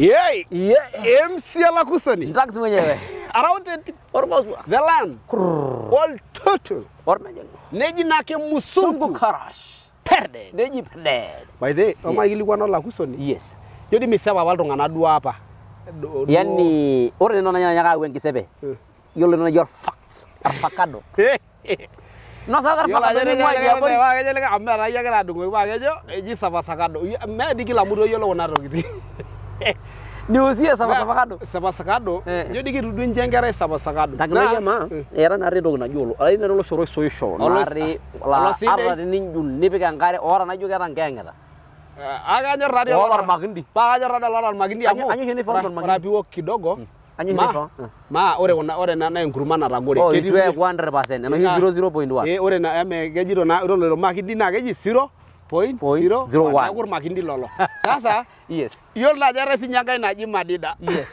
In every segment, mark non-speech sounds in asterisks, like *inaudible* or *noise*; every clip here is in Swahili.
Yey, yeah. MCL akusani. Ndax mwenyewe. Around 20 Orbozwa. The land. All total. Ormenye. Neji nake musungu karash. Perde. Neji perde. By the way, ama ilikwana la kusoni. Yes. Yodi misewa wal tungana dua apa? Yani ore nona nyaka wen kisepe. Yolo nona your facts. Avocado. nosakar fakadoni amu etaa iyiakira adung'oki paa kejo eji sapasakado iya, mee di kila mtu lo kuna tokitin *laughs* *laughs* Ya, sama sekado nah, sama sekado eh. jo gitu, digi ya, sama njengere sabasakado lagi ma eh. era nari naju lo. alai nari lo suruh show. nari la arra ninjul nipik enkare oora naijo keeta Lalar magendi. Pak aja pa lalar magendi. Aja aja ini form fora ormakindi rapiwo kidogo Aja ini form. ma ore kuna ore yang kurma nara gori. oh itu 100% enoshi 0.1 eh ore nana eme gaji na ore lo magendi naga gaji 0 point, point zero, zero one. Wanagur di lolo. Sasa yes. Yol, lajara si nyaka inaji madida. Yes.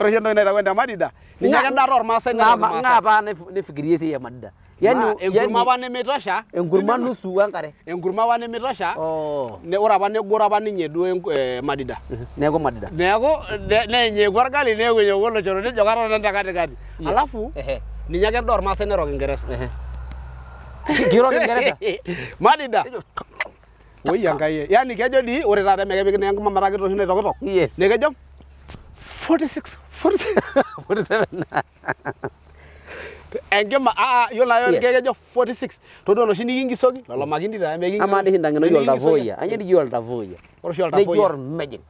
Presiden *laughs* ina kwenda madida. Ni nyaka ndaro daror masa ngapa ngapa nifikirie si ya madida. Yani engurma wane mitosha. Engurma nusu kare. Engurma wane mitosha. Oh. Ne ora wane gora wane nyedu eh, eh madida. Mhm. Nego madida. Nego ne nyegwar gali nego nyegwar lo choro ne jogaro nanda kade kade. Alafu. ninyaga daror masa ndaro ormasa ne Kiro Kiingereza. Madida. Oiya ngai. Yaani kejo di ore taata mekepik naa enkima metakeito oshi naitokitok. Yes. Nekejo 46 47 47. Enkima aa yiolo ayo yes. kejo 46. Todua oloshi nikingisoki lolo makindi taa mekingisoki. Amaa dishinda ngeno yiolo oltavoyia. Anya di oltavoyia. Ore oshi oltavoyia. Nejo mejing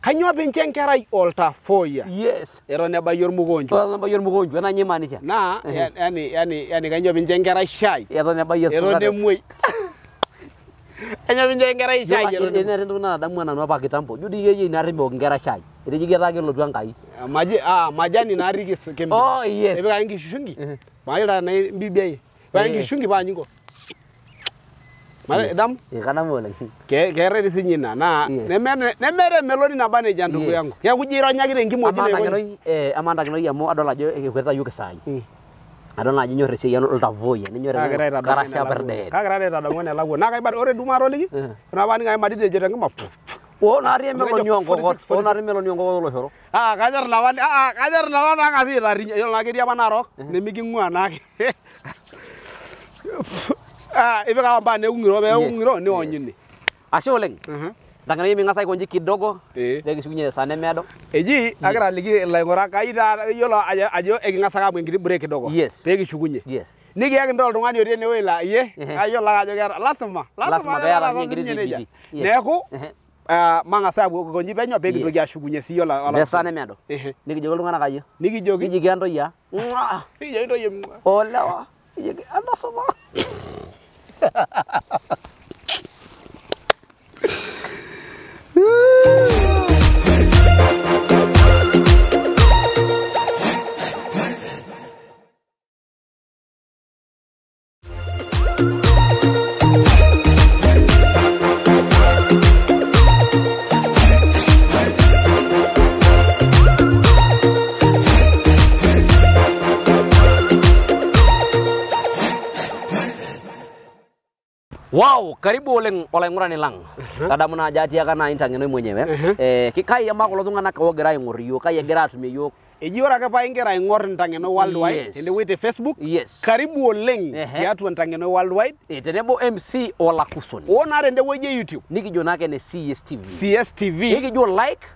Kanyoo pee incho enkerai oltafoyia? Yes. Eton ebayie ormugonjwa. Eton ebayie ormugonjwa ena nye imaanisha. Naa eh. yani yani yani kanyoo pee enkerai shai? Eton ebayie esukari. Eton emuoi. *laughs* Kanyoo pee enkerai shai eton ah, emuoi? Eh, entoki natadamua nanu apa kitambo. Ijo dii yeyie ina arrim inkera shai. Etejo ketaa kelotu Enkai. Ah, Maji ah majani naarri kembe. Oh yes. Epikaki nkishungi. Eh. Mayiolo tenaa mbibi ai. nkishungi paa inji dam idam kana mole ke kere di sinyina na yes. nemere nemere meloni naba ne jandu yes. yangu ya kujira nyagire ngimo bile amanda kinoi eh amanda kinoi ya adola jo e eh, ekweta yuke sai mm. adol ya ya na nyinyor esiai oltavoyia ninyor karasha perdeet kagira ade tadamu na kai kaibat ore dumaro oliki eh. naapa ningai nari ejo tenkima oo naari nari onkokot oo naari emeloni onkokot oloshoro ah, kajar lawan, napa ah, ah, kajar lawan napa naang'asi aitarinya lagi dia mana apa eh. narok nemiking'ua naake *laughs* ah ibe ka ba ne ungiro be ungiro ni onyini ashe oleng ngasai konji kidogo legi sunye sane medo eji agara ligi laingora kaida yolo ajo ajo egi ngasaka mwingiri break dogo. yes eh. ah, pegi gitu, shugunye yes niki yake ndo oltungani otii enewei la iye ayiolo ake ajo keeta lasima lasima peeta ninye enkiti tibidi neeku mang'asa apuku konji eh. penyo pekitoki ashukunye siyie olesa nemeedo nikijoki iltung'anak ayie nikijoki kijiki gitu. iya. antoyia Ola wa. olewa kijiki iya, antasuma 으아! *laughs* Wow, karibu oleng olaing'urani lang. Uh -huh. Tadamu najo atii aka naa intang'eno mwenyewe. Uh -huh. Eh, kikai ama kulo tung'anak oogira aing'or yo, kai egira atumie iyiok Eji ka pa ingera inkera Intang'eno Worldwide yes. tenewueji Facebook yes. karibu oleng uh -huh. tiatua Intang'eno Worldwide e, eh, tenebo MC Olakusoni ona naa tendewueji YouTube Niki jona ke ne CSTV. CSTV. Niki nikijo like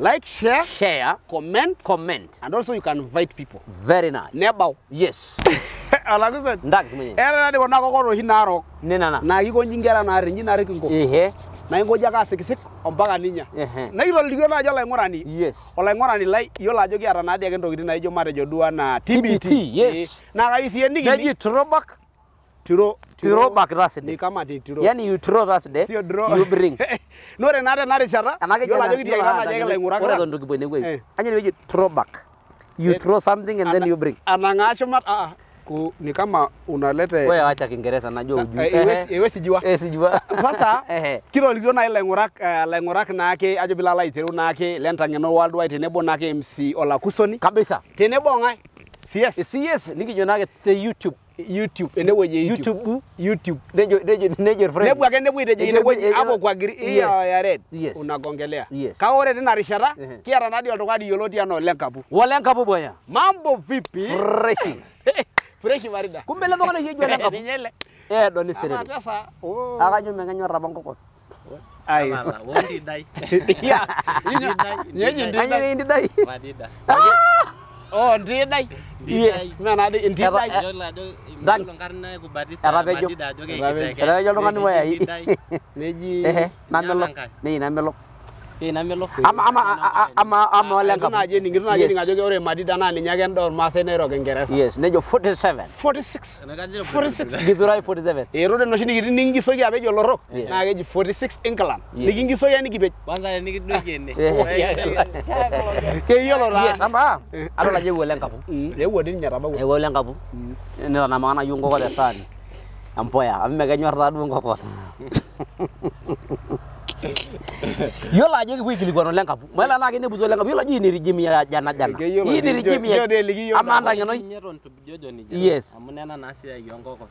like share share comment comment and also you can invite people very nice nebo yes *laughs* alagusen ndags mwenye era ndi wona kokoro hinaro nina na na iko nyingera na ringi na rikingo ehe na ingo jaga sikisik ompaka ninya ehe na iro ligo na jola ngorani yes ola ngorani lai yo la jogi ara na dia ndokitin na ijo mare jodua na tbt yes na gaithie ndigini na ji throwback Tiro, back Thursday. Ni kama tiro. Yani you You bring. *laughs* no unalete acha Kiingereza najua ujui. Ewe eh, sijua. Eh sijua. laing'urak *laughs* *laughs* eh, laing'urak naake ajo bila laiteru naake lentang'eno worldwide tenebo naake MC Olakusoni. Kabisa. Tenebo ng'ae. CS. CS eh, nikijo naake the YouTube youtube ende weje youtube youtube nejo nejo nejo friend nebu ake nebu iteje ine weje hapo kwa iya ya red yes. unagongelea yes. kama ore tina rishata uh -huh. kiata nadi oltungani yioloti ana Ole Nkapu boya mambo vipi freshi *laughs* freshi marida kumbe le tokana yejo Ole Nkapu eh doni sirere sasa oh akanyo mengenyo rapa nkokon Ayo. Wondi dai. Iya. Nyeji ndidai. Nyeji ndidai. Madida. Ah! Oh, Yes, dai. Yes, mana ada Andrea dai. Thanks. Erabe jo. Erabe jo longan we. Neji. Eh, nan melok. Ni nan melok. inamelok eh, ama ama ama ama wale ngapi tunaje ningi tunaje ningi ajo ore madida na ninye ake ndo maasai nairog ingereza yes nejo 47 46 46 githurai 47 erode eh, noshi nikiti ningisoki apej olorok na keji 46 England nikingisoki ani kipej kwanza nikidoki ene keyiolo taa yes ama adol ajo nitanamakana yiok nkokot esaani empoya amu mekenyor duo nkokot *laughs* Yiolo ajo kipuo aikilikuanu lenkapu. Mayiolo tenaa keneputua lenkapu. Yiolo yola hii ni regime ya jana jana. Hii ni regime ya ama entang'enoi. Yes. Amu nena naa siai onkoko.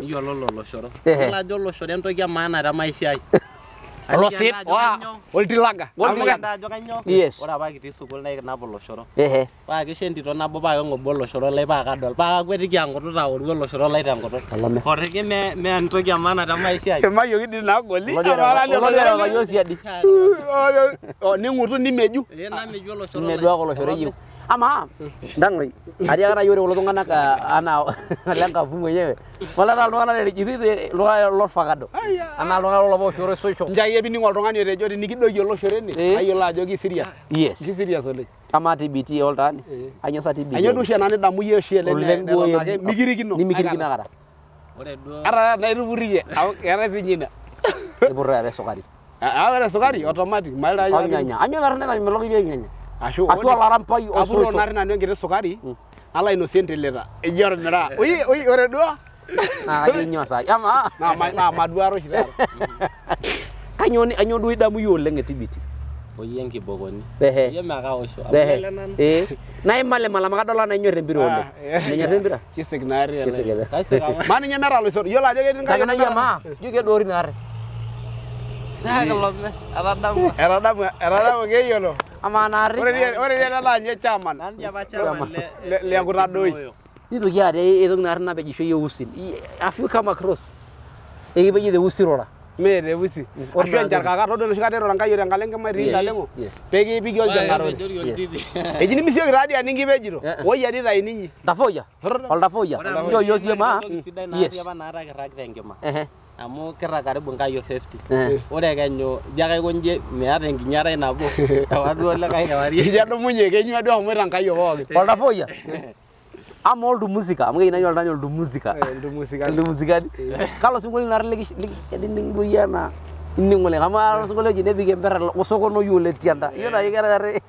Niyiololo lolo Yiolo ajo loshoro entoki e maana te maisha ai. *laughs* olosit wa oltilanga yes ore apa kitii sukuul naa kinap oloshoro ehe paa kisho entito nabo paa keng'obu oloshoro lai di kadol paa kakwetiki ankutuk aworu oloshoro lai tenkutuk koriki mee entoki e maana te maisha ai imayiok dii naagoli olodiorapayo siadi ning'utu nimeju nameju oloshoro medu ake oloshoro eyieu amaa ntang'ai atii akata yiore kulo tung'anak anaa lenkapu mwenyewe wala taa iltung'anak terejitoi iltung'anak lorfakado anaa iltung'anak loolapa oshoro esoisho ake pining oltung'ani otejo tenikidoyio loshore ene eh? ayiolo ajo jogi serious yes ki serious oleng ama TBT oltaani anyo sa TBT anyo duo oshi ena nidamu yie oshi ele ne mikirikino nimikirikino akata ore duo ata naitupurie amu keetai sinye ina ipurra eetai sukari aa sokari sukari automatic maila ayo nyanya anyo na nena melok yie nyanya ashu ashu olarampai osoito apuro narin nanu enkiti sukari nalo mm. ainosie enteleta eji *laughs* ormiraa oi oi ore duo naa kajo Ma. sai Ma, Ma, Ma, oshi taata kanyoni anyoo duo idamu yie oleng etii biti oyie nkibokoni yie makaosho ee naimalimal amu kadol anaa inyorr empira oleng menyorr empira kisik naarri kisik maa ninye nara loisoto yiolo ajo ketii nkayiok nara maa ijo kedoori naarri etadamua etadamua keyiolo amaa naarri ore tie naa ninye chairman le nkutadoi nitoki aata entoki naarri napejishoi eusin have you come across ekipejito eusi irura mee te pusi ashu encharkaka todua enoshi kata eroro tenkalo enkima etii nkalengo pee kipiki eji nimisioki taadii aning kipejito woyia titaini inyi tafoyia oltafoyia nchoo yiok siiyie maa yes amu kirra karibu nkayo 50 ore kenyu ijo kaikonji meeta enkinyarai nabo ewa duo likae kewarie ijo edumunye kenyua duo ahomoita nkayo pookin oltafoyia ama oldu muzika amge ina nyolda nyoldu muzika oldu musika, oldu muzika kalo sungol nar legi jadi ning buyana ini ngole kama alo iya. sungol legi nebi gember osoko no yule tianda yona igara gare iya.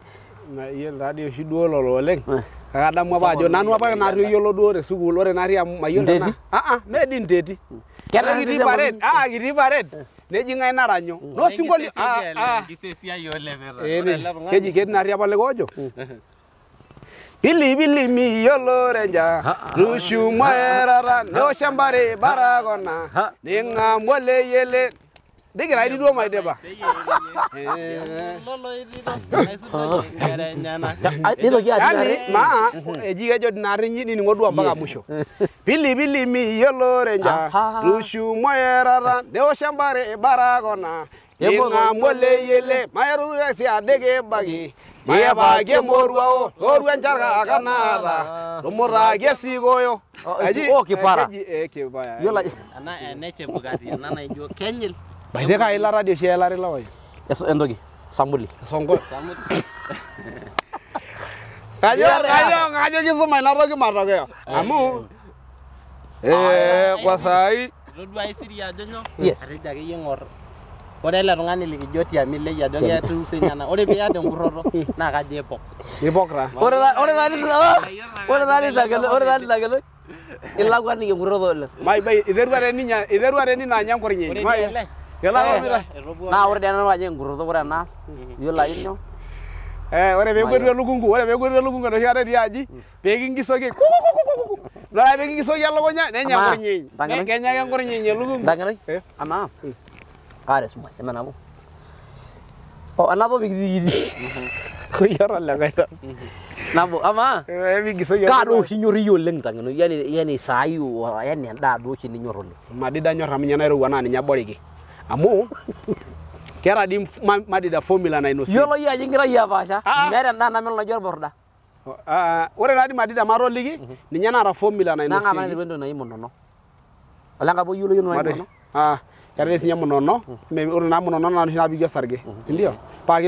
iya, na yel radio shi dua lolo leng eh. kadamu apa ajo nanu apa nari yolo duo re sukul ore nari am mayolo ah ah me din deti kera kiti ah kiti paret neji ngai naranyo hmm. no singolio ah ya, ah keji keji ya, nari apa legojo hmm. *laughs* ilibilimi yolore nja rushu mwerara noshambare baragona ning'amwale yele digiraidi duo maideba yani ma ejigejod narinyininingo duo mbaka musho pilipilimi yolore nja rushu mwerara noshambare baragona ning'amwale yele mayeruresi adege bagi Iya pagi moru awo, moru encar ga akan nara. Lumur lagi si goyo. Aji, oh kipara. Aji, eh, eh kipara. Eh. Yo lagi. Ana ene cebugati, nana ijo kenyil. Baik deh kailar radio sih lari lawai. Esu endogi, sambuli. Songko. Sambut. Kajo, kajo, kajo kisu main lari kemarin kayak. Eh. Kamu. Ah, eh, kuasai. Lu dua istri aja nyok. Yes. Ada dari yang orang ore ele tung'ani likijo tiami leyia ya, ajo ketiu sinye ena ore piiyata enkurroto *laughs* naa kajo ipok ipok taa ore taa ore taa nitageloi ore taa nitageloi ideru enkurroto oleng maibai iterua te ninye iterua te ninye anya enkornye Na ore dee nanu ajo enkurroto ore nas. yiolo ajo nyoo eh ore peekuetu elukungu ore peekuetu elukungu enoshi kata itii aji peekingisoki kukukukuku ore ake peekingisoki elukunya nenya enkornyeny kenya ake enkornyeny elukungu eh. amaa ada semua zaman Abu. Oh, nabo bigi gidi. Khuyara la ama. Bigi Kado hinyori yo leng tangno. Yani yani sayu yani da do chi ni Madi da nyorra minya nairu wana ni nyabori Amu kera di madi da formula na inosi. Yolo ya jingira ya basha. Mere na na melno borda. Ah, ore na di madi da maro ligi ni ra formula na inosi. Na ngama ni wendo na imono no. Alanga bo yulo yuno na imono. Ah keetai sininye munono ore naa munono naa noshi sarge, osarge sindio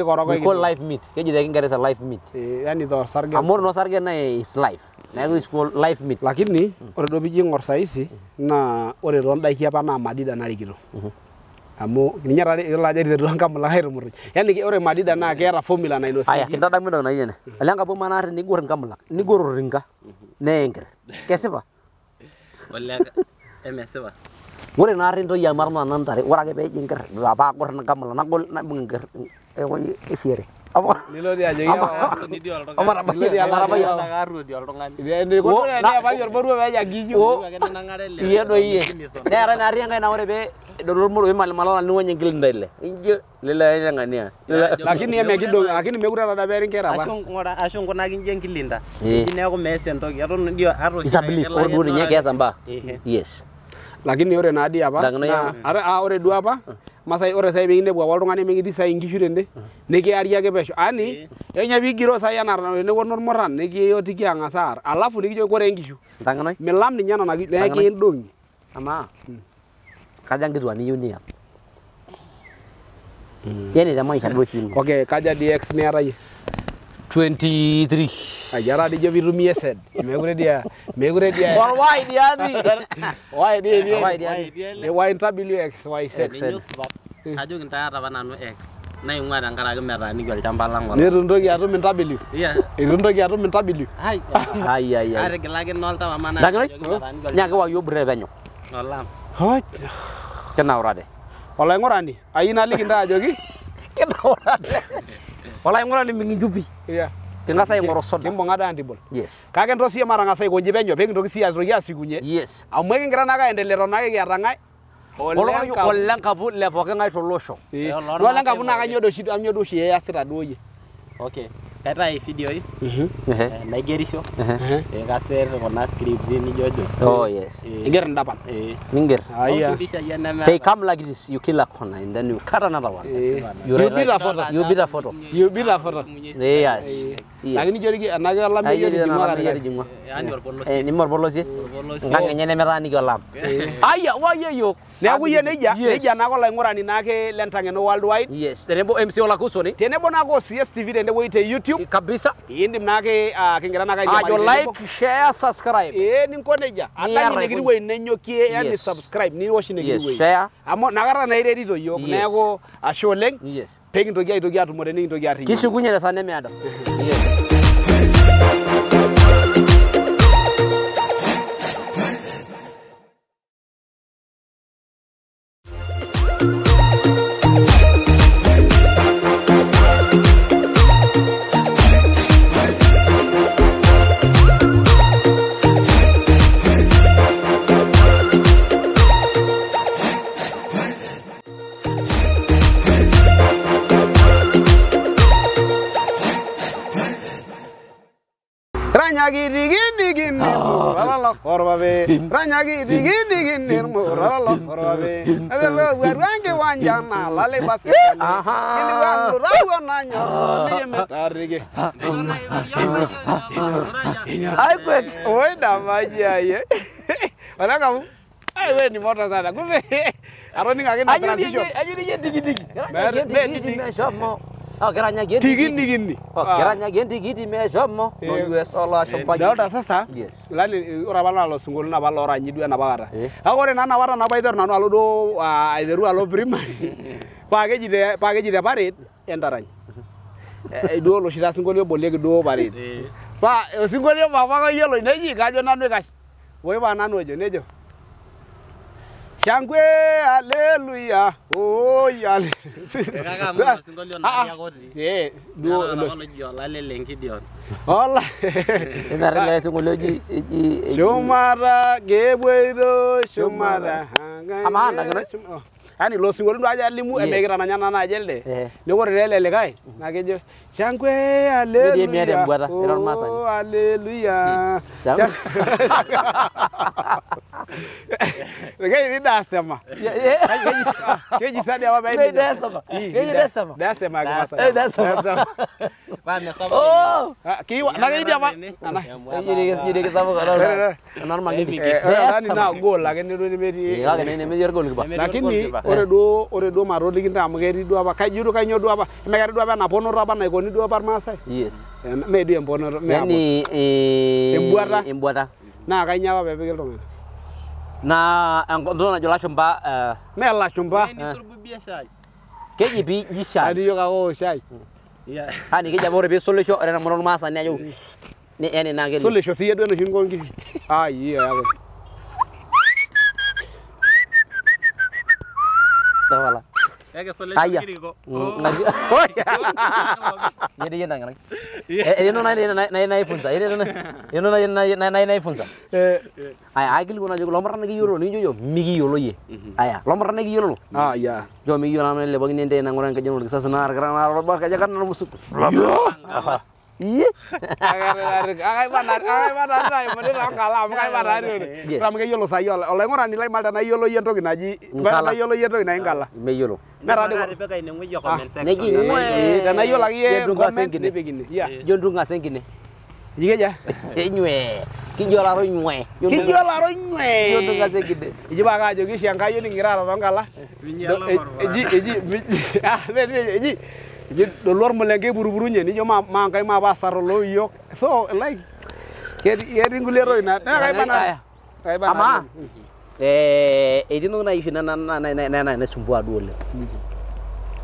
koro koi call life meat keji kare sa life meat ni to sarge, amur no sarge na is life na is called life meat lakini ore duo piijo ing'orr saisi naa ore toondaiki apa naa madida kiro, amu ninye taa iyiolo ajo eiterutua ya aitumuruj yani ore madida naa na formula nainosieki aya kintadamu entoki naji ene ole enkapo maana tenigorr inkamulak nigorr orringa neye enkerr kesipa olee emesipa ngore narin to ya marna nan tare ora ge be jingker ba kor na kamal na gol na bengker e eh, woni isiere apa nilo dia aja iya, ya ini iya, di oltongan amara apa dia amara apa ya ngaru di oltongan dia ni ko na ba yor baru be ya giju na iya do iya. ne ara na ri yang na ore be do mur be mal mal nu woni ngil ndele le le ya ngani ya lakini ya do lakini megura da berin kera ba ashung ngora ashun kuna ginje ni ne ko mesen to ya to ndio aro for or ni nyeke samba yes lakini ore naadii apa naa ore duo apa uh. Masai ore sai pikinepu apa oltung'ani mikitii sai inkishu tende uh. nikiari ake pesho yani enya pigiro sai ena teneponu ormuran nikiyotiki ang'as alafu nikijo kore inkishu milam ninye nena kishu naa ekindong'i amaa hmm. kaja nkituaa niyieu niya yani te maisha duo *laughs* oshi okay kaja dx niata yie 23 ajara de jowi rumi esed ya, megure dia megure dia or *laughs* *laughs* why dia ni why dia ni why dia ni de ya, why tabilu x Y, z aju nta rabana anu no x na yungwa na ngara ga mera ni gol iya. *laughs* tambala ngora ne rundo ya rumi tabilu iya rundo ya rumi tabilu ay ay ay ai gelage nol ta mana dagai nyaga wa yo bre nyo nolam hoy kena ora de olai ngorani ayina likinda ajogi kena ora de Wala ing'ura ni mikinjupi. Yeah. Ting'asa aing'oru soda. Kimbung'a daa ntibol. Yes. Kake nto siyie matang'asa aikonji penyo pekintoki siyie aitoki asikunye. Yes. Amu ekingira nake aendelea eton ake kiata ng'ae olenkapu le pooki ng'ae tolosho. Duo olenkapu naa kanyio duo oshi easita duo Okay kaitai ifidioi mhm. eh, naigerisho eh, kaser kuna scripts nijojo oh yes iger ndapan ninger aya take come like this you kill a corner and then you cut another one eh. you beat a photo you beat a photo you beat a photo yes lakini jorigi anaka lameyo jingwa Eh, yaani orpolosie eh, nima orpolosie nkang' enye nemetaaniki olam *laughs* eh. aya waiye yiok neeku ah, iye nejia nejia naake olaing'urani naake lentang'eno worldwide yes tenebo MC Olakusoni tenebo naake OCS TV tenewueji te YouTube kabisa iindim naake ah, kingira ah, naake ajo like share subscribe ee ninko nejia ata inekiti wueji nenyokie yani subscribe niwosh inekiti wueji amu nakata naa iretito yiok neeku ashe oleng pekintoki aitoki atumo tenikintoki arriyia kishukunye tesaa nemeado *laughs* Thank you. horbabe ranyagi digi digi nirmu ralalo horbabe lelo warwange wanjana lale bas aha ini wandu rawa nanyo niye metarige ai kwek oi damaji aye wala kamu ai we ni moto sana kumbe aroni ngakenda transition ayo ni digi digi digi digi digi digi digi digi digi digi digi digi Oh, kiranya gini. Digin digin ni. Oh, ah. kiranya gini digi di meja mo. Iya. No US Allah iya. shompa. Dah udah sasa. Yes. Lani orang mana lo sungol na bala ora nyi duana bara. Ha ore na na bara iya. na baiter na no alo do aideru ah, alo primary. Package de package de barit entarany. Duo lo boleh dua parit. Pak, barit. lo sungolio mama ko lo neji kajo nanu kai. Woi ba nanu aja nejo. Shangwe aleluya ah, ah. *laughs* Oh ya. Kaka mna singolio na Si duo lo. Olalele Yaani lo ndo aja limu emekira na nyana na ajelde. Niko eh. rele kai Na kejo shangwe haleluya. Ndiye mbwata. masani. Oh, haleluya. Shangwe. *laughs* *laughs* Gaji dasema. Gaji sadi awa bayi. Gaji dasema. Gaji dasema. Dasema agama sana. Eh dasema. Ya, ya, *laughs* Pana ya, sama. Oh. Ah, kiwa na apa? Ana. Jadi kita mau kalau. Anar magi bi. Dasema. na gol lagi ni dulu ni beri. Ya ini beri iya, gol kiba. Lakini ore do ore do maro lagi nta amgeri do apa? Kaji do kanyo do apa? Megari do apa? Na pono apa? Na ikoni do apa? Masai. Eh. Yes. Medu eh, empono. Yani. Embuata. Embuata. Nah kayaknya nah, apa? Eh, Bebek nah, itu. naa entoki eh, najo lashumba eh, mee lashumba eh. keji pii ji shai ani yiok ake oo shai mm. ani keji apa ore piisulisho ore namuna ormaasani ajo yani mm. naa keli sulisho siyie duo enoshi nko nkishu ayie ake tawala aya akili kuna jogo lomarana kiyiolo ni jojo mikiyiolo yie aya lomarana kiyiolo ah ya jo mikiyiolo amen le bogin ente na ngoran kajan kisasa na argana na robar kajakan na musuku yo Iya, meyiolo sai oloing'urani lai malta nayiolo yie entoki naji nayiolo yie entoki naji nkala meyiolo tenayiolo akeyie nipik ine ijo ntung'as enkine ikeja enywe kijo olaro nywe kijo olaro nywe ijo ntung'as enkine ijo paake ajoki oshi enkai nikingira aara toonkala eji eji eji buru lelo ormulenke ipurupurunye nijo maa nkae maapasaro looyiok iya. so like ketii nkulie toki naa kaibana amaa etii ntoki naishi sumbu duo oleng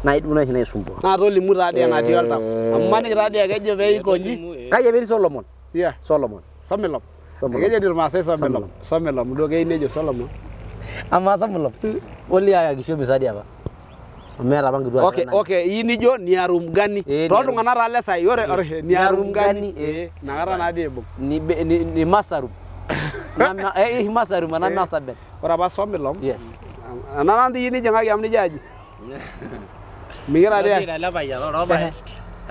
naidim naishi naisumbua naa tolimu taadii enatii eh. oltau amu maniki iya, taadii akejo pee ikonji eh. kai epetii solomon iya. solomon samilom ekejo dii irmaasai samilom samilom duo keyieu nejo solomon amaa samilom hmm. olly oh, ayaki gitu bisa dia apa Omera bangi dua. Oke oke Ini jo ni arum gani. Rodo ngana rale sai yore ore ni arum gani. Eh, nagara na de Ni ni ni masarum. *laughs* eh ih masarum mana nasabe. Eh, ora ba suami lom. Yes. Ah, Anana ndi ini jangan yam ni jaji. Migira de. Ni la ya ro ba. Ya?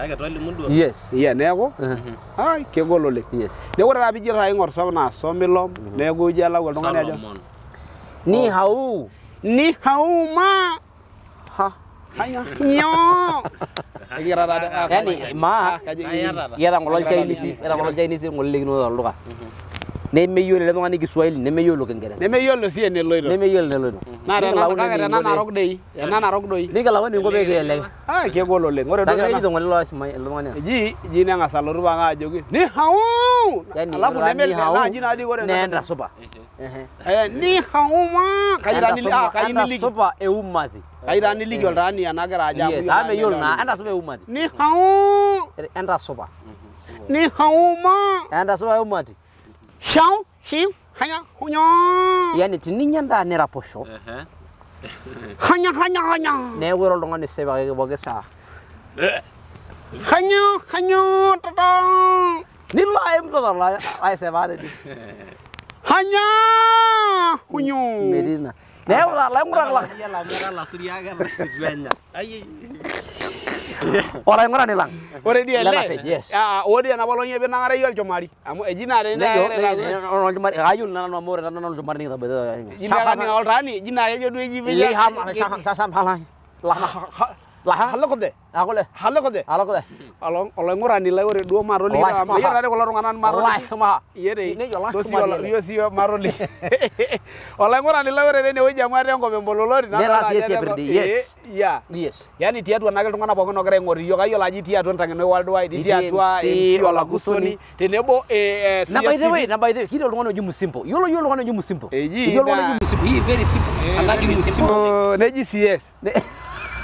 Ya? Eh. Yes. Iya nego. Eh. Ai ke golole. Yes. nego ora bi jira ngor na sombe lom. Nego jala wal ngana ja. Ni oh. hau. Ni hau ma ha nyong, da yani ma yara ini sih, nisi yara ngolol jay nisi ngol ligno luga nemeyiolo ele tung'ani Kiswahili nemeyiolo Kiingereza. Nemeyiolo siyie eneloito. Nemeyiolo eneloito. Mm. Naa tenaa kake tena narok dei, tena narok doi. Nikilakwan enko pee kieleweka. Ah kegol oleng. Ore duo tenaa ng'ole lo ashima ele tung'ani. Ji ji neng'as alotu paaka ajoki ni hau. Alafu nemel naaji naadi kore neenda supa. Eh ni hau ma kaira ni ah kaira ni supa eumati. Kaira ni liki oltaani enagira aja. Yes, ameyiolo ah, naa enda supa eumati. Ni hau. Enda supa. Ni hau ma. Enda supa eumati. Chão, chiu, hanya, hunyo. Yani tininya nda nera posho. Hanya, hanya, hanya. Ne wero longa ni seba boge sa. Hanya, hanya, tata. Ni la em tata la ai seba de. Hanya, hunyo. Medina. Ne wala la ngura la. Ya la ngura la suriaga la juenya. Ai. *laughs* Orang ngora nilang. Ore dia le. Yes. Ah, ah ore dia na bolonye be nangare yol jomari. Amu ah, ejina eh, re na. Ono jomari ayun na no more na no jomari ni eh? tabe. Jina ka ni olrani, jina ye jodu eji be. Ye ham sa sam halang. Lah oloing'urani lai ore olaing'urani lai ore amu ataa enkop embololori tiatua naake iltung'anak pookin ogira aing'or iyiok kayiolo ajo itii atua worldwide itii olakusoni tenebo na oltung'ani oji musimbo yiolo yiolo oltung'ani oji musimbo neji CS *laughs*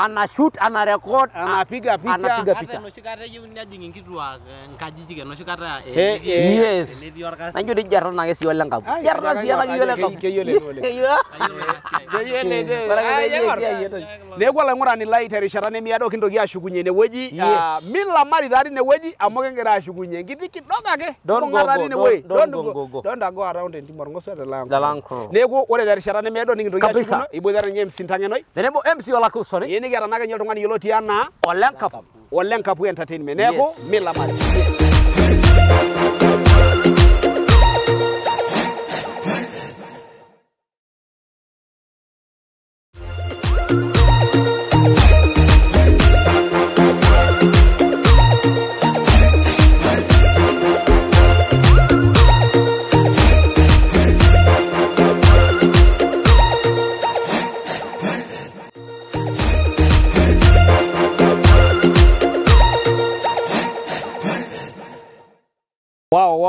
ana shoot anashut anarekod ah, anapiga picha anapiga picha enoshi kata eyieu nejing inkituak nkajijik enoshi kata eh, eh, eh, yes najo dei jarra naa kesiol lenkapu ah, jarra sii ena keyiolo enkapu keyiolo oleng ah, neeku olaing'urani lai terishata nemiado kintoki ashukunye inewueji milamari taa tinewueji amu kingira ashukunye enkiti kidogo ake ibung'a taa tinewuei don go go go don around entim orng'oso telangu neeku ore terishata nemiado ibo dari iboitare ninye noi Ntang'enoi tenebo MC Olakusoni nikitanakaki oltung'ani yioloti enaa olenkapu olenkapu entertainment neeku milamari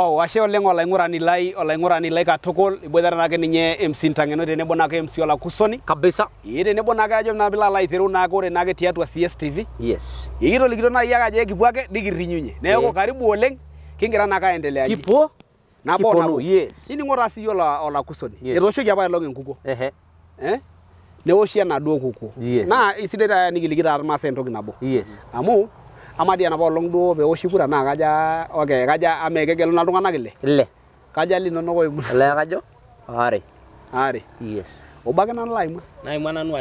wow ashe oleng olaing'urani lai olaing'urani lai katukul iboitare naake ninye MC Ntang'eno tenebo naake MC Olakusoni kabisa ee tenebo naake ajo naa pilo alo aiteru naake ore naake tiatua CSTV yes ikitolikito naaji ake ajo ekipuo ake nikirrinyunye neeku yeah. karibu oleng kingira naake aendelea kipuo nabo nabo yes nining'o taa siyie Olakusoni yes. etooshoki apa elong enkukuo ehe eh neoshi enaduo kukuo yes. naa isidai taa nikiliki taa irmaasai entoki nabo yes. amu amadi enapa olong duo pewoshi kura naa kaja okay kaja ame kegeluna iltung'anak ile ile kaja linonok oimua Ile kajo aare aare yes obo ake nanu laimua naimua nanu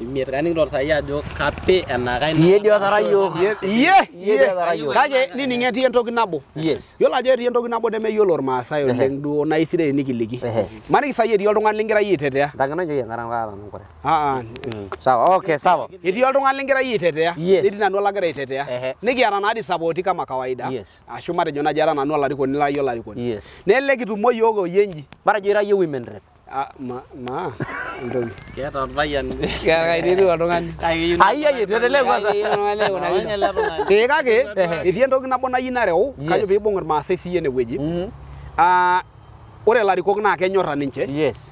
imiet kaning torsaia ajo kapi enakai iyie dio atara yiok iyie kake nining etii entoki nabo yiolo ajo etii entoki nabo nemeyiolo irmaasai oleng duo naa isidai tenikiliki maniki sai etii oltung'ani lingira yie aitetea etii oltung'ani lingira yie aitetea netii nanu olagira aitetea nikiata naa disapoti kama kawaida ashu matejo naaji ara nanu olarikoni lai olarikoni nelelek kitumo yiok oyie inji matejo ira yie rep ma ma, ma, keeta orpayian keeta etii oltung'ani ai ai etu eteleku asa ee kake etii entoki nabo nayieu nareu ma piibung irmaasai siyie enewueji Ah, ore ilarikok naa kenyorra ninche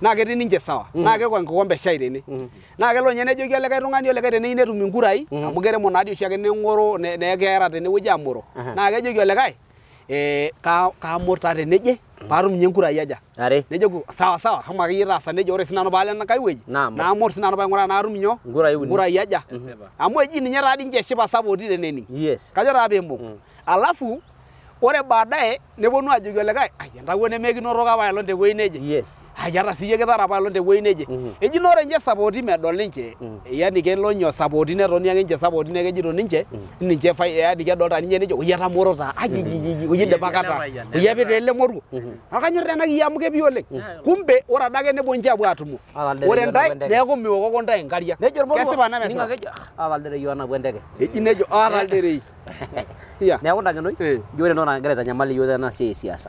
naa ketii ninche sawa mm-hmm. naa keeku enkikombe shai tene mm-hmm. naa kelo ninye nejoki olikae tung'ani olikae teneyieu netum inkurai amu mm-hmm. keremo naadii oshiake neng'oro neeku keera tenewueji amoro naa kejoki olikae eh, kaamor taa teneje paatum ninye nkurai aja are nejo ku sawa sawa amu akeyie taasa nejo ore sinanu paalo enkae wueji naamor sinanu paing'uraa naatum nyoo nkurai uni nkurai aja amu eji ninye taa dii ninche eshipa sapoti tenening kajo taa peembung mm. alafu ore baadaye neponu ajoki olikae ai entawuo nemekinoro apaelong tewuei neje yes. ai ata siiyie kitara apaelong tewuei neje mm-hmm. eji naa ore ninche sapooti medol ninche mm. eh, yani kelo nye sapooti netoni ake ninche sapooti neeku kejito ninche mm -hmm. yani kedolta ninche nejo oyie etamorota mm-hmm. ajijiji oyie idipa oyie apita ele moruo naa mm-hmm. kanyorr ena amu kepi oleng mm. kumbe ore adake nepuo ninche apuo atumo ah, ore ntae neeku miokoko ntae inkariak kesipa nemesipa ah, eji nejo aata ah, eh, ilderei neeku ntanyamali iyiok tenasiai esiasa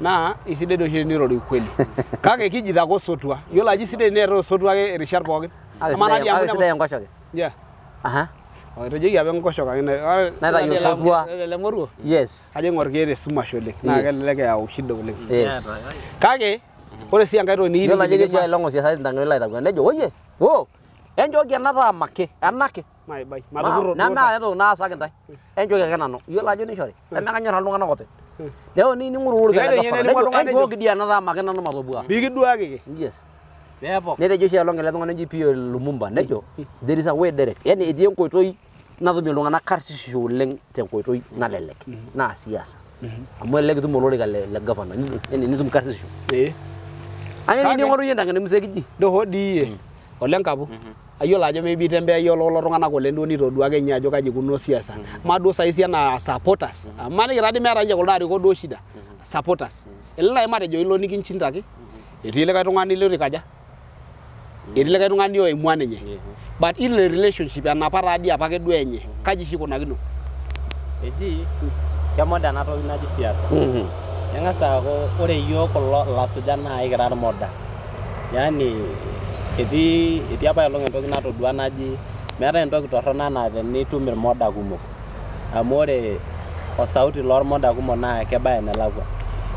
na isidai doi oshi tenirori ukweli kake kijito ake osotua yiolo aji sidai neetae osotua ake ya pookin sidai enkoshoke etejoki apa enkoshoke ake Nada osotua moruo yes kajo aing'or keeta esumash oleng naa kelelek eyau shido oleng yes Kage. kake ore sii enkae toki niyiolo ajo ketii ailong osiasai sindanoni laitakuani nejo oye o enchooki ena taamaki enake maibai matupurro Enjo entoki naasaki ntae enchooki ake nanu iyiolo ajo nishori nemekanyorr iltung'anak openy leo ni ning'uru urgaidia nathamake nanu matobua pikiduakiki yes netejo oshi elong ele tung'ani oji Pio Lumumba nejo there is a way direct yani etii enkoitoi natumie iltung'anak karsisisho oleng tenkoitoi nalelek mhm. naa siasa mhm. amu elelek itum olorika le gavana yani nitum karsisisho ee. anyani ning'oru yie enkang'ani musekiji doho dii yie mm. olenkapu mhm. ayiolo ajo maybe tembe ayiolo kulo tung'anak oleng duo nitoduaka ninye ajo kaji ikunuo siasa amaa mm-hmm. duo saisi enaa supporters mm-hmm. ah, maniki tadii meeta ninche kuldo arikok duo shida mm-hmm. supporters elelek naaji jo ilo ka etii likae tung'ani litu ikaja etii likae tung'ani oimua nye but ile relationship enapa ya taadii apa ya ke enye kaji shiko ikunakino eji dana ena toki di siasa eng'as ko ore iyiok kulo lasuja naa ikira moda, yani etii etii apa elong entoki natodua naji meetai entoki torrono enaa tenitum irmoda kumok amu ore osauti lormoda kumok naa kebaya enelakua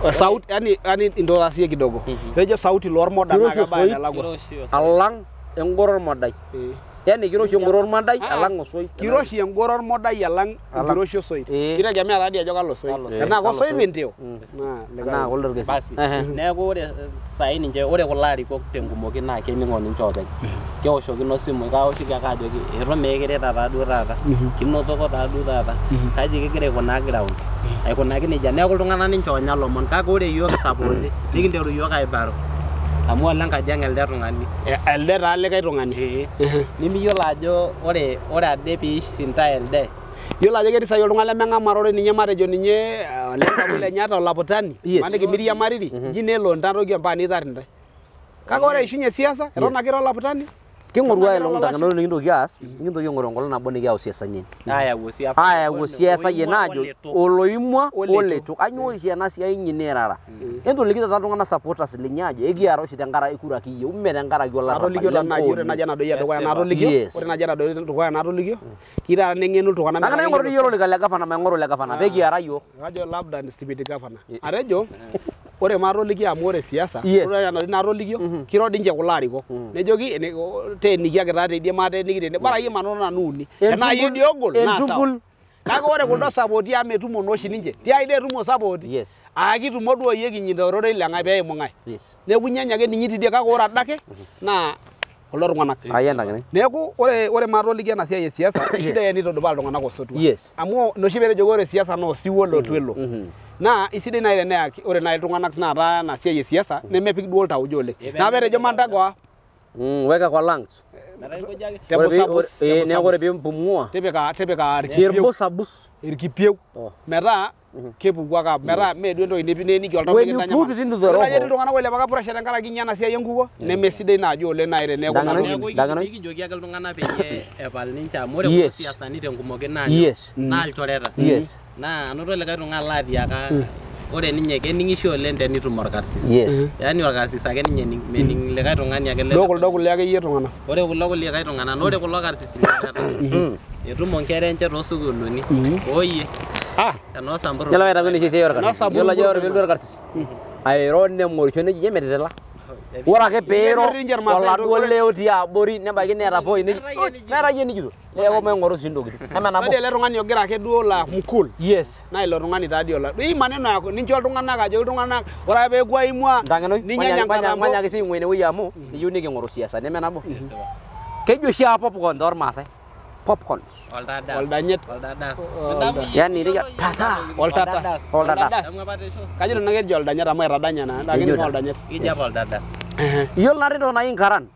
osauti yani yani intolasie kidogo mm -hmm. sauti lormoda naa kebaya enelakua alang engoro ormodai ee. yani kiroshi engoro ormadai ah. alang osoit kiroshi engoro ormodai alang enkiroshi osoit kitegemea taadii ajo kalo soit tenaa kosoit entio naa koldergesi basi eh, eh. neeku ore eh, saai ninche ore kulo arikok tenkumoki naa keningo ninche oopeny keoshokino simu kaoshoki ake ajoki etu meekireta taaduo taata mhm. kinotoko taaduo taata mhm. kaji kigira aikunaa ground mhm. aikunaki nejia neeku iltung'anak ninche oonya lomon kake ore yiok kisapoti nikinteru yiok aibaro amu olenka jiang elde tung'ani e, elde taa likae tung'ani nimiyiolo ee. ajo ore ore ade piishinda elde yiolo ajo ketii sai oltung'ani lemeng'amarore ninye matejo ninye olenkamu eh, *coughs* lenye ata olaputani maniki miriamariri inji mm-hmm. nelo intantoki ompaka nitarr kake ore eishunye mm-hmm. siasa eton ake ira olaputani King'oru ake lelo nikintoki aas, mm. nikintoki aing'oru enkolong' nabo nikiyau siasani. Mm. Ayau osiasayie naajo oloimwa oletu. Kanyoo oshi mm. ena siai inyi nirara. Entolikitio taa iltung'anak supporters linyi ajo ekiara oshi tenkaraki kura kiyieu mee tenkaraki olarrabal. Ore ore ing'oru iyie olorika le gavana maing'oru ah. ole gavana pekiara iyiook. labda ni ore maatoliki amu ore siasa yes. ore enatoki naatolikio mm-hmm. mm -hmm. kiro dinche kulo arikok mm -hmm. nejoki teenikiaki taa teidie maateeniki tene bara iyie manoto nanu uni tenaa iyie diogol naasawa kake ore kuldo sapoti amu metumo naa oshi ninche tiai dee etumo sapoti yes. aakitumo duo yie kinyi tororei lengae pee eimu ngae yes. neeku inyanya ake ninye tidie kake ore adake mm -hmm. naa kulo tung'anak. Ayiendakini. Ah, Neeku ore ore maatoliki ena siai e siasa isidai *coughs* enitudupaa iltung'anak osotua. Yes. Amu noshi peetejo ore siasa naa osiwuo lotu mm-hmm. elo. Mm-hmm. Naa isidai naaji teneyaki ore nai iltung'anak taata ena siai e siasa mm-hmm. nemepik duo oltauja oleng. Naa peetejo mandago ah. Mm, weka kwa lungs neeku ore piimpumua tipika irbus abus irkipieu metaa kepuku ake metaa mee duo entoki nieniki oltau iltung'anak oilepa kapurashe tenkaraki inye ena siai enkukuo nemesidai naaji oleng naaji teneeku nikijoki ake iltung'anak peyie epal ninche amu ore kulo siasani tenkumoki naa naa ilchoreta naa anoto likae tung'ani laatiaka ore ninye keningisho oleng tenitum orkarsis. Yes. Yaani orkarsis ake ninye mening mm-hmm. likae tung'ani ake. Loo kuldo kulie akeyie tungana Ore kulo kulie tungana na ore kulo karsisi lekata. Mm-hmm. Etumo nkera enche toosukuulini. oyie Ah. Enoo Samburu. Yiolo aitapelisho esiai orkarsis. Yiolo ajo ore peelotu orkarsis. Airo nemorisho neji emetitila. pero, iya, iya, iya, wora dia peero gitu. walla gitu. duo ne a abori nebaiki neeta poi neeta yie nikito neeku maing'oru gitu. ntokitin neme nabo ele tung'ani ogira ake duo la mukul yes naa ilo tung'ani taadii ola ii maneno yako nincho iltung'anak ajoki iltung'anak ore ake peeku aimua ninyanyangamanya ake sii ing'ua wiyamu, amu ke ngoro siasa bo ke jo siapa aa popcorn masai eh? popcorns. Oldadas. Oldanyet. Oldadas. ya ni dia tata. Oldadas. Oldadas. Kaji lo nangir jol danyet ramai ya, radanya na. Lagi oldanyet. Ija oldadas. Yol nari do naing karan.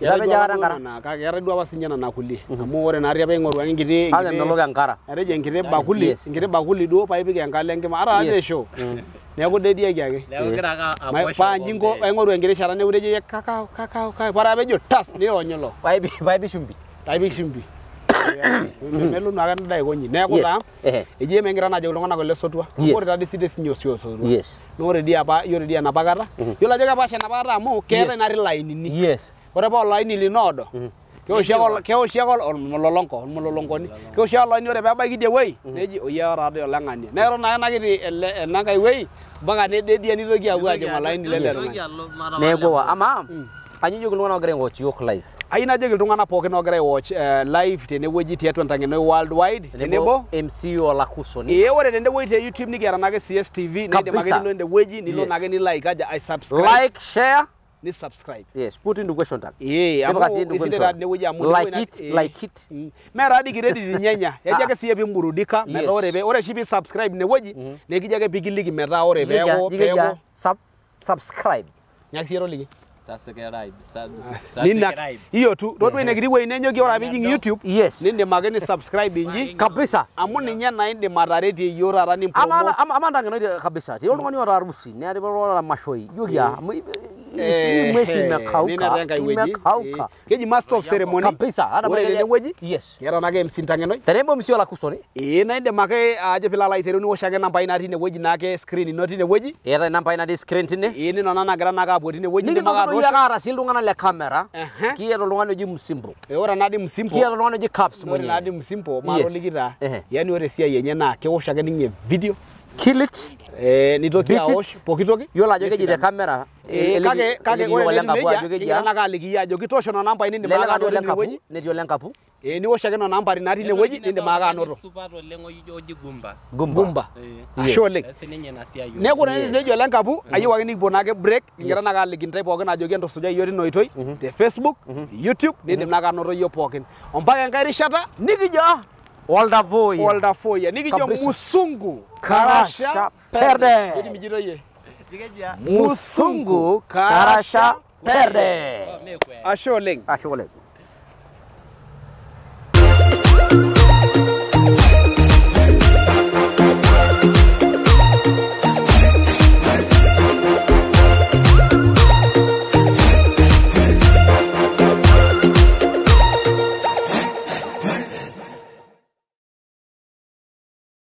Kita be jaga ngara. Na ka yare dua wasinya na nakuli. Amu ore nari abe ngoru angin gidi. Ada ndolo ngara. Are je ngire bakuli. Ngire bakuli do pai bi ngale ngema ara ade show. Mhm. aku dei aja ake. Neeku kira ka aposho. Pa njingo aingoru engire shara udah jadi kakao kakao kakao para abe jo tas ni onyolo. Pai bi sumbi, bi sumbi melo naa ake endaa aikonyi neeku taa eji emingira naa ajoki iltung'anak ole sotua ore taa sidai sinye osio osotua naa ore dii apa yiolo dii enapa kata yiolo ajo kepaasha enapa kata amu keetai naari ilainini ore paa olaini lino oodo kewoshi ake olmulolonko olmulolonkoni kewoshi ake olaini ore peebaiki idie wuei neji oyie taa doi oleng'ania neeton naa ena kiti enankae wuei mpaka nede dia nitoki aapuo aajing olaini lele tung'ani neeku amaa Anyijuk iltung'anak ogira aiwatch York live. Ayieu najoki iltung'anak pookin ogira watch eh, live tenewueji tiatua entang'eno worldwide tenebo MC Olakuso. Ee ore tenewueji te YouTube nikiata nake CSTV niindim ake nilo endewueji nilo nake nilo like aja ai subscribe. Like, share ni subscribe. Yes, put into question tag. Yeah, tipika sii into question tag. amu like it, like it. Mee taa dii credit nyenya. Eji *laughs* ah. ake siye pimburudika metaa ore mm-hmm. pe ore oshi pi subscribe inewueji nekiji ake pikiliki metaa ore peeku peeku subscribe. Nyaki siye Ah, hiyo tu todua inekiti wuei nenyoki ore piijing youtube yes. nindim ake subscribe inji kabisa amu ninye na indim ataretie yiok taata nimpromote ama ntang'eno kabisa tii oltung'ani oota harusi netii oltung'ani oota mashoi joki Eh, mwezi eh, imekauka imekauka eh, keji master of ceremony kabisa ana bale ne weji yes yara nage msintang'e noi terebo msio la kusoni eh na inde make ah, aje pila lai teruni woshage namba ina tine weji nake screen no tine weji yara namba ina screen tine eh ni nona nagira naga abo tine weji ni maga rosa yara rasil lungana le camera kiye lo lungana ji msimbo eh ora nadi msimbo kiye lo lungana ji caps mwenye nadi msimbo maro nikita yani ore sia yenye na kewoshage ninye video kill it Eh nitoki aosh poki toki. Yiolo ajo keji te camera. Eh kake kake ore ajo keji ah. aliki ajo kitoosho nena ambai nindim ake anoto tine wueji. Netii ole nkapu. Eh niwosh ake nena ambari natii ine wueji nindim ake anoto. Supat oleng oji Gumba. Gumba. Ashe oleng. Sininye ina siai. Neeku tenejo ole nkapu ayieu ake nikipuo naake break kingira naake aliki ntae pookin ajoki entusujai iyiok tina oitoi mm-hmm. te Facebook, mm-hmm. YouTube nindim mm-hmm. naake anoto iyiok pookin. Ompaka enkae rishata nikijo. Walda Walda Oldavoya. Niki jo musungu karasha perde. Jadi yaani mijiro ye. Musungu karasha perde. Asho leng. Asho leng.